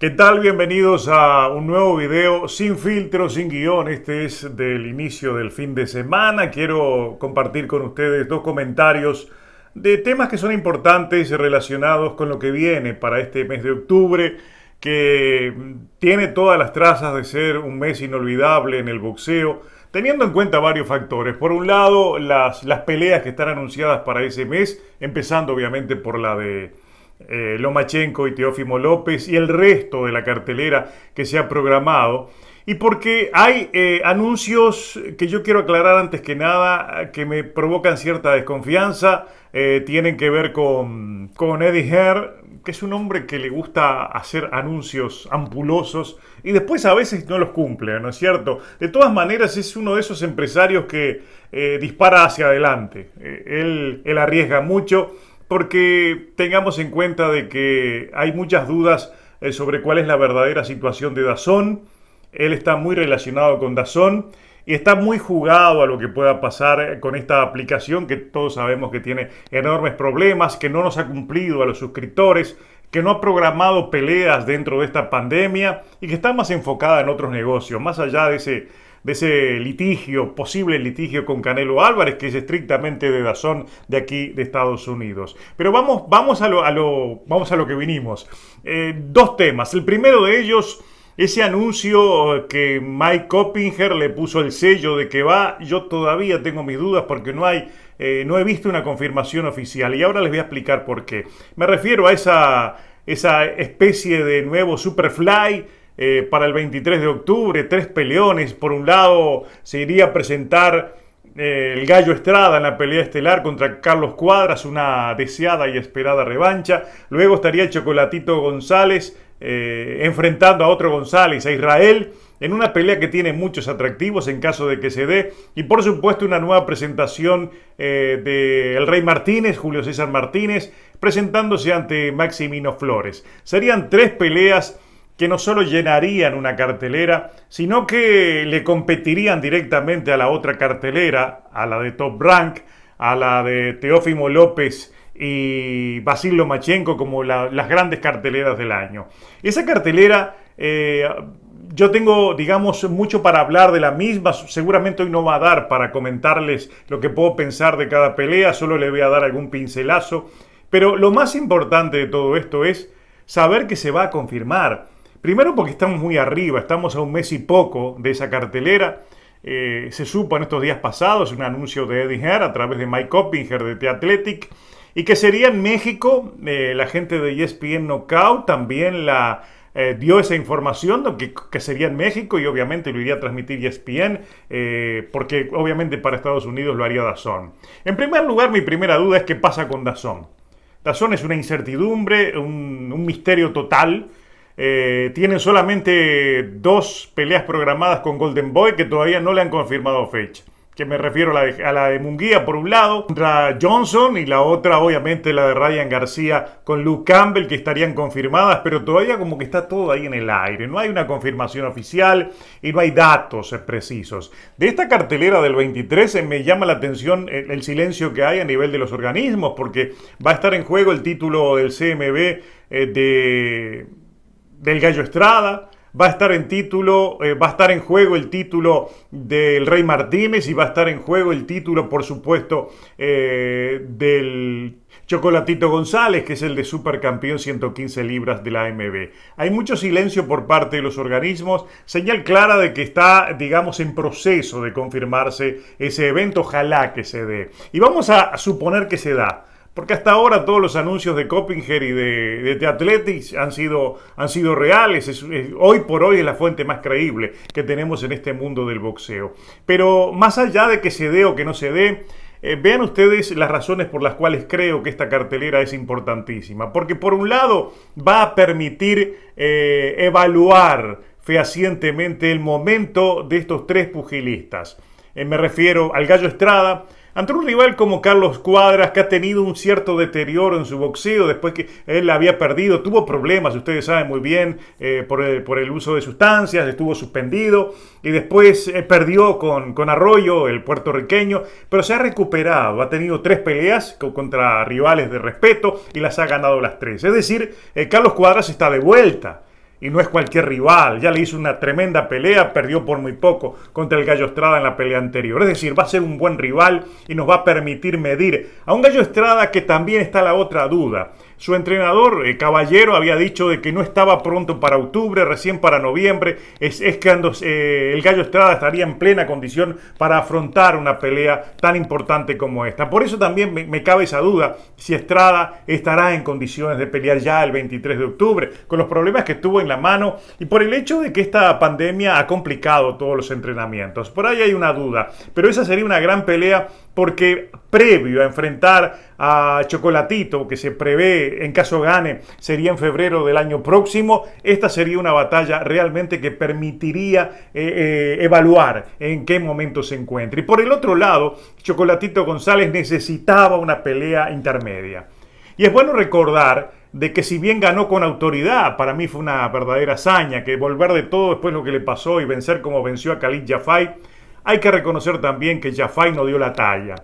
¿Qué tal? Bienvenidos a un nuevo video sin filtro, sin guión. Este es del inicio del fin de semana. Quiero compartir con ustedes dos comentarios de temas que son importantes relacionados con lo que viene para este mes de octubre, que tiene todas las trazas de ser un mes inolvidable en el boxeo, teniendo en cuenta varios factores. Por un lado, las, las peleas que están anunciadas para ese mes, empezando obviamente por la de... Eh, Lomachenko y Teófimo López y el resto de la cartelera que se ha programado. Y porque hay eh, anuncios que yo quiero aclarar antes que nada, eh, que me provocan cierta desconfianza, tienen que ver con, Eddie Herr, que es un hombre que le gusta hacer anuncios ampulosos y después a veces no los cumple, ¿no es cierto? De todas maneras es uno de esos empresarios que dispara hacia adelante, él, él arriesga mucho porque tengamos en cuenta de que hay muchas dudas eh, sobre cuál es la verdadera situación de Dazón. Él está muy relacionado con Dazón y está muy jugado a lo que pueda pasar con esta aplicación que todos sabemos que tiene enormes problemas, que no nos ha cumplido a los suscriptores, que no ha programado peleas dentro de esta pandemia y que está más enfocada en otros negocios, más allá de ese de ese litigio, posible litigio con Canelo Álvarez, que es estrictamente de Dazón de aquí de Estados Unidos. Pero vamos, vamos, a, lo, vamos a lo que vinimos. Eh, dos temas. El primero de ellos, ese anuncio que Mike Coppinger le puso el sello de que va, yo todavía tengo mis dudas porque no hay... Eh, no he visto una confirmación oficial y ahora les voy a explicar por qué. Me refiero a esa, esa especie de nuevo Superfly eh, para el 23 de octubre, tres peleones. Por un lado, se iría a presentar eh, el Gallo Estrada en la pelea estelar contra Carlos Cuadras, una deseada y esperada revancha. Luego estaría el Chocolatito González eh, enfrentando a otro González, a Israel, en una pelea que tiene muchos atractivos en caso de que se dé. Y por supuesto una nueva presentación del de Rey Martínez, Julio César Martínez, presentándose ante Maximino Flores. Serían tres peleas que no solo llenarían una cartelera, sino que le competirían directamente a la otra cartelera, a la de Top Rank, a la de Teófimo López y Basil Lomachenko como las grandes carteleras del año. Esa cartelera, eh, yo tengo, digamos, mucho para hablar de la misma, seguramente hoy no va a dar para comentarles lo que puedo pensar de cada pelea, solo le voy a dar algún pincelazo, pero lo más importante de todo esto es saber que se va a confirmar Primero porque estamos muy arriba, estamos a un mes y poco de esa cartelera. Eh, se supo en estos días pasados un anuncio de Eddie Herr a través de Mike Oppinger de The Athletic y que sería en México, eh, la gente de ESPN Knockout también la eh, dio esa información de que, sería en México y obviamente lo iría a transmitir ESPN porque obviamente para Estados Unidos lo haría Dazón. En primer lugar, mi primera duda es qué pasa con Dazón. Dazón es una incertidumbre, un, un misterio total eh, tienen solamente dos peleas programadas con Golden Boy que todavía no le han confirmado fecha. Que me refiero a la, de, Munguía por un lado, contra Johnson y la otra obviamente la de Ryan García con Luke Campbell que estarían confirmadas, pero todavía como que está todo ahí en el aire. No hay una confirmación oficial y no hay datos precisos. De esta cartelera del 23 eh, me llama la atención eh, el, silencio que hay a nivel de los organismos porque va a estar en juego el título del CMB de del Gallo Estrada, va a estar en título, eh, va a estar en juego el título del Rey Martínez y va a estar en juego el título, por supuesto, eh, del Chocolatito González, que es el de supercampeón 115 libras de la AMB. Hay mucho silencio por parte de los organismos, señal clara de que está, digamos, en proceso de confirmarse ese evento, ojalá que se dé. Y vamos a suponer que se da. Porque hasta ahora todos los anuncios de Coppinger y de, de, Athletics han sido, han sido reales. hoy por hoy es la fuente más creíble que tenemos en este mundo del boxeo. Pero más allá de que se dé o que no se dé, eh, vean ustedes las razones por las cuales creo que esta cartelera es importantísima. Porque por un lado va a permitir eh, evaluar fehacientemente el momento de estos tres pugilistas. Eh, me refiero al Gallo Estrada, ante un rival como Carlos Cuadras, que ha tenido un cierto deterioro en su boxeo después que él había perdido, tuvo problemas, ustedes saben muy bien, eh, por, el, uso de sustancias, estuvo suspendido y después eh, perdió con, Arroyo, el puertorriqueño, pero se ha recuperado, ha tenido tres peleas contra rivales de respeto y las ha ganado las tres. Es decir, eh, Carlos Cuadras está de vuelta. Y no es cualquier rival, ya le hizo una tremenda pelea, perdió por muy poco contra el Gallo Estrada en la pelea anterior. Es decir, va a ser un buen rival y nos va a permitir medir a un Gallo Estrada que también está la otra duda. Su entrenador, el eh, Caballero, había dicho de que no estaba pronto para octubre, recién para noviembre. Es, que eh, el Gallo Estrada estaría en plena condición para afrontar una pelea tan importante como esta. Por eso también me, cabe esa duda si Estrada estará en condiciones de pelear ya el 23 de octubre, con los problemas que tuvo en la mano y por el hecho de que esta pandemia ha complicado todos los entrenamientos. Por ahí hay una duda, pero esa sería una gran pelea porque previo a enfrentar a Chocolatito, que se prevé en caso gane, sería en febrero del año próximo, esta sería una batalla realmente que permitiría eh, eh, evaluar en qué momento se encuentra. Y por el otro lado, Chocolatito González necesitaba una pelea intermedia. Y es bueno recordar de que si bien ganó con autoridad, para mí fue una verdadera hazaña, que volver de todo después lo que le pasó y vencer como venció a Khalid Jafai, hay que reconocer también que Jafai no dio la talla.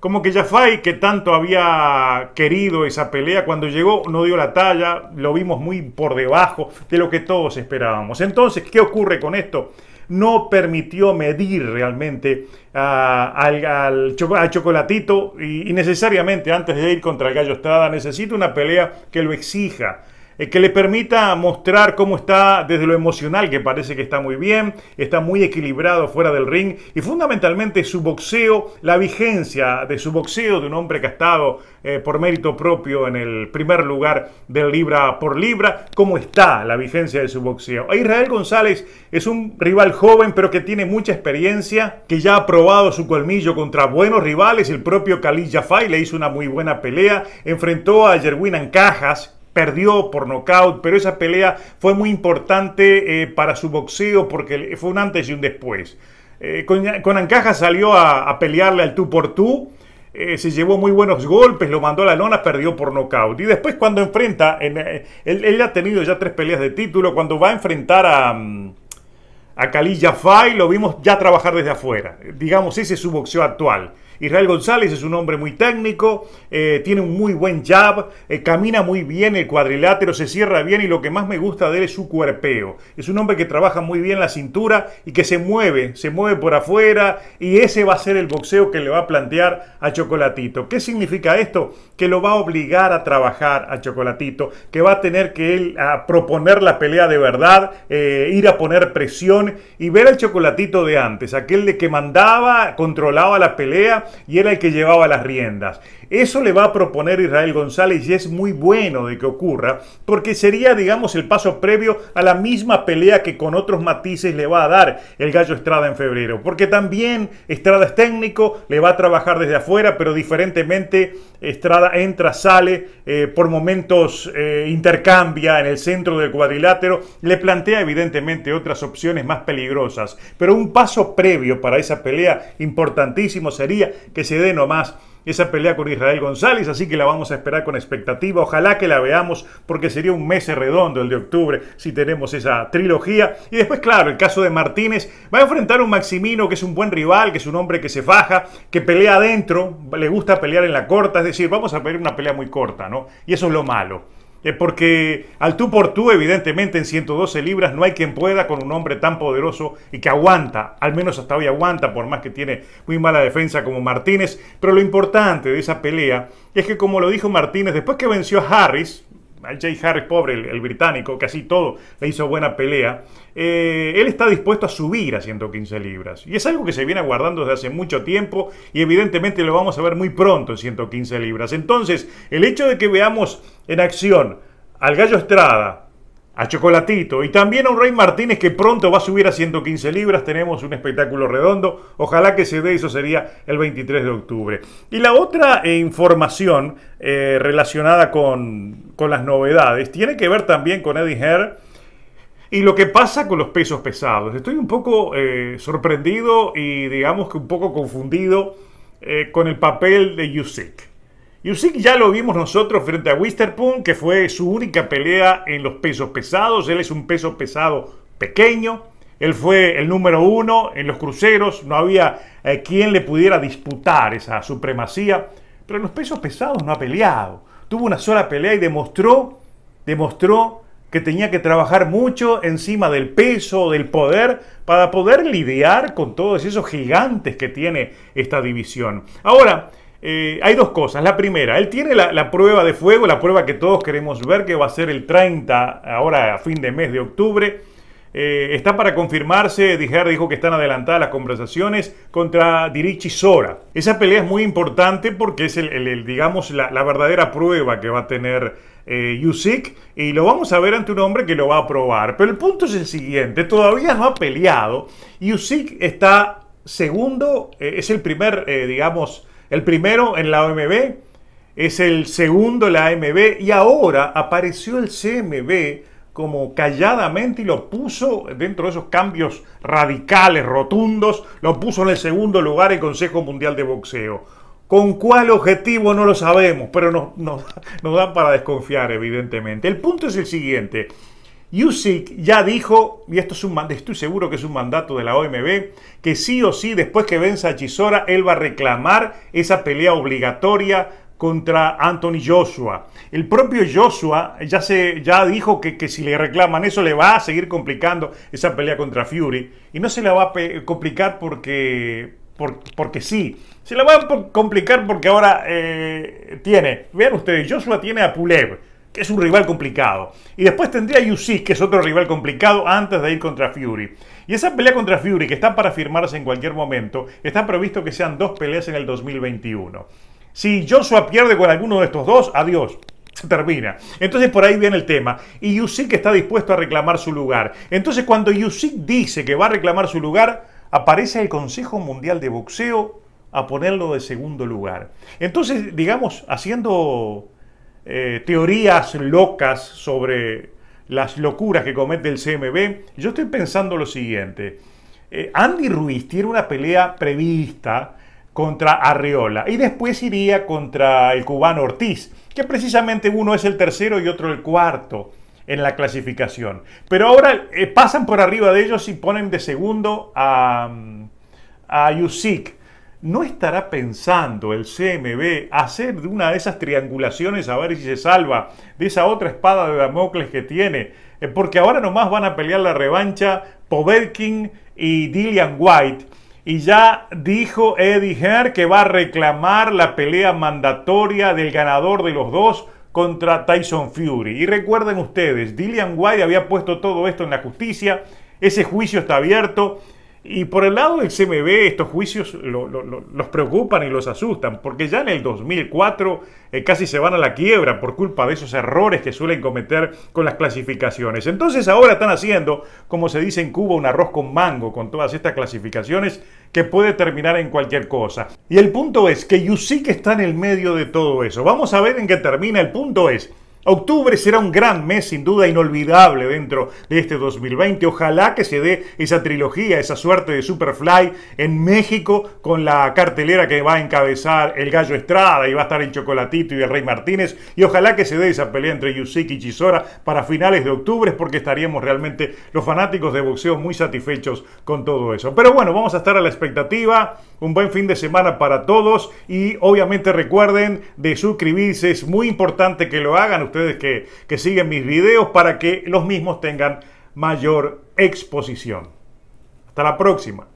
Como que Jafai, que tanto había querido esa pelea, cuando llegó no dio la talla, lo vimos muy por debajo de lo que todos esperábamos. Entonces, ¿qué ocurre con esto? no permitió medir realmente ah, al, Chocolatito y, y, necesariamente antes de ir contra el Gallo Estrada necesita una pelea que lo exija eh, que le permita mostrar cómo está desde lo emocional, que parece que está muy bien, está muy equilibrado fuera del ring, y fundamentalmente su boxeo, la vigencia de su boxeo de un hombre que ha estado eh, por mérito propio en el primer lugar del libra por libra, cómo está la vigencia de su boxeo. Israel González es un rival joven, pero que tiene mucha experiencia, que ya ha probado su colmillo contra buenos rivales, el propio Khalid Jafai le hizo una muy buena pelea, enfrentó a en cajas perdió por nocaut, pero esa pelea fue muy importante eh, para su boxeo porque fue un antes y un después. Eh, con, Ancaja salió a, pelearle al tú por tú, eh, se llevó muy buenos golpes, lo mandó a la lona, perdió por nocaut. Y después cuando enfrenta, él, ha tenido ya tres peleas de título, cuando va a enfrentar a... Mm, a Khalil Jafai lo vimos ya trabajar desde afuera. Digamos, ese es su boxeo actual. Israel González es un hombre muy técnico, eh, tiene un muy buen jab, eh, camina muy bien el cuadrilátero, se cierra bien y lo que más me gusta de él es su cuerpeo. Es un hombre que trabaja muy bien la cintura y que se mueve, se mueve por afuera y ese va a ser el boxeo que le va a plantear a Chocolatito. ¿Qué significa esto? Que lo va a obligar a trabajar a Chocolatito, que va a tener que él a proponer la pelea de verdad, eh, ir a poner presión y ver al Chocolatito de antes, aquel de que mandaba, controlaba la pelea y era el que llevaba las riendas. Eso le va a proponer Israel González y es muy bueno de que ocurra porque sería, digamos, el paso previo a la misma pelea que con otros matices le va a dar el Gallo Estrada en febrero. Porque también Estrada es técnico, le va a trabajar desde afuera, pero diferentemente Estrada entra, sale, eh, por momentos eh, intercambia en el centro del cuadrilátero, le plantea evidentemente otras opciones más peligrosas. Pero un paso previo para esa pelea importantísimo sería que se dé nomás esa pelea con Israel González, así que la vamos a esperar con expectativa. Ojalá que la veamos porque sería un mes redondo el de octubre si tenemos esa trilogía. Y después, claro, el caso de Martínez va a enfrentar a un Maximino que es un buen rival, que es un hombre que se faja, que pelea adentro, le gusta pelear en la corta, es decir, vamos a pedir una pelea muy corta, ¿no? Y eso es lo malo. Eh, porque al tú por tú, evidentemente, en 112 libras no hay quien pueda con un hombre tan poderoso y que aguanta, al menos hasta hoy aguanta, por más que tiene muy mala defensa como Martínez. Pero lo importante de esa pelea es que, como lo dijo Martínez, después que venció a Harris, Jay Harris, pobre, el, británico, casi todo, le hizo buena pelea. Eh, él está dispuesto a subir a 115 libras. Y es algo que se viene aguardando desde hace mucho tiempo y evidentemente lo vamos a ver muy pronto en 115 libras. Entonces, el hecho de que veamos en acción al Gallo Estrada, a Chocolatito y también a un Rey Martínez que pronto va a subir a 115 libras. Tenemos un espectáculo redondo. Ojalá que se dé, eso sería el 23 de octubre. Y la otra eh, información eh, relacionada con, las novedades tiene que ver también con Eddie Herr y lo que pasa con los pesos pesados. Estoy un poco eh, sorprendido y digamos que un poco confundido con el papel de Yusek. Usyk ya lo vimos nosotros frente a Wisterpoon, que fue su única pelea en los pesos pesados. Él es un peso pesado pequeño. Él fue el número uno en los cruceros. No había eh, quien le pudiera disputar esa supremacía. Pero en los pesos pesados no ha peleado. Tuvo una sola pelea y demostró, demostró que tenía que trabajar mucho encima del peso, del poder, para poder lidiar con todos esos gigantes que tiene esta división. Ahora, eh, hay dos cosas. La primera, él tiene la, prueba de fuego, la prueba que todos queremos ver, que va a ser el 30, ahora a fin de mes de octubre. Eh, está para confirmarse, Dijer dijo que están adelantadas las conversaciones contra Dirichi Sora. Esa pelea es muy importante porque es, el, digamos, la, verdadera prueba que va a tener eh, Yusik. y lo vamos a ver ante un hombre que lo va a probar. Pero el punto es el siguiente, todavía no ha peleado. Yusik está segundo, es el primer, digamos, el primero en la OMB, es el segundo en la AMB y ahora apareció el CMB como calladamente y lo puso dentro de esos cambios radicales, rotundos, lo puso en el segundo lugar el Consejo Mundial de Boxeo. ¿Con cuál objetivo? No lo sabemos, pero nos, nos dan para desconfiar, evidentemente. El punto es el siguiente. Yusik ya dijo, y esto es un, estoy seguro que es un mandato de la OMB, que sí o sí, después que venza a Chisora, él va a reclamar esa pelea obligatoria contra Anthony Joshua. El propio Joshua ya, se, ya dijo que, si le reclaman eso le va a seguir complicando esa pelea contra Fury. Y no se la va a complicar porque, por porque sí. Se la va a complicar porque ahora eh, tiene, vean ustedes, Joshua tiene a Pulev es un rival complicado. Y después tendría a que es otro rival complicado, antes de ir contra Fury. Y esa pelea contra Fury, que está para firmarse en cualquier momento, está previsto que sean dos peleas en el 2021. Si Joshua pierde con alguno de estos dos, adiós. Se termina. Entonces por ahí viene el tema. Y Yusik está dispuesto a reclamar su lugar. Entonces cuando Yusik dice que va a reclamar su lugar, aparece el Consejo Mundial de Boxeo a ponerlo de segundo lugar. Entonces, digamos, haciendo eh, teorías locas sobre las locuras que comete el CMB, yo estoy pensando lo siguiente. Eh, Andy Ruiz tiene una pelea prevista contra Arriola y después iría contra el cubano Ortiz, que precisamente uno es el tercero y otro el cuarto en la clasificación. Pero ahora eh, pasan por arriba de ellos y ponen de segundo a, mm, a Yusik. ¿No estará pensando el CMB hacer de una de esas triangulaciones a ver si se salva de esa otra espada de Damocles que tiene? Eh, porque ahora nomás van a pelear la revancha Poverkin y Dillian White. Y ya dijo Eddie Herr que va a reclamar la pelea mandatoria del ganador de los dos contra Tyson Fury. Y recuerden ustedes, Dillian White había puesto todo esto en la justicia. Ese juicio está abierto. Y por el lado del CMB, estos juicios los preocupan y los asustan, porque ya en el 2004 eh, casi se van a la quiebra por culpa de esos errores que suelen cometer con las clasificaciones. Entonces ahora están haciendo, como se dice en Cuba, un arroz con mango con todas estas clasificaciones que puede terminar en cualquier cosa. Y el punto es que Yusik está en el medio de todo eso. Vamos a ver en qué termina. El punto es Octubre será un gran mes, sin duda inolvidable dentro de este 2020. Ojalá que se dé esa trilogía, esa suerte de Superfly en México con la cartelera que va a encabezar el Gallo Estrada y va a estar en Chocolatito y el Rey Martínez. Y ojalá que se dé esa pelea entre Yusiki y Chisora para finales de octubre, porque estaríamos realmente los fanáticos de boxeo muy satisfechos con todo eso. Pero bueno, vamos a estar a la expectativa. Un buen fin de semana para todos y obviamente recuerden de suscribirse. Es muy importante que lo hagan ustedes que, que siguen mis videos para que los mismos tengan mayor exposición. Hasta la próxima.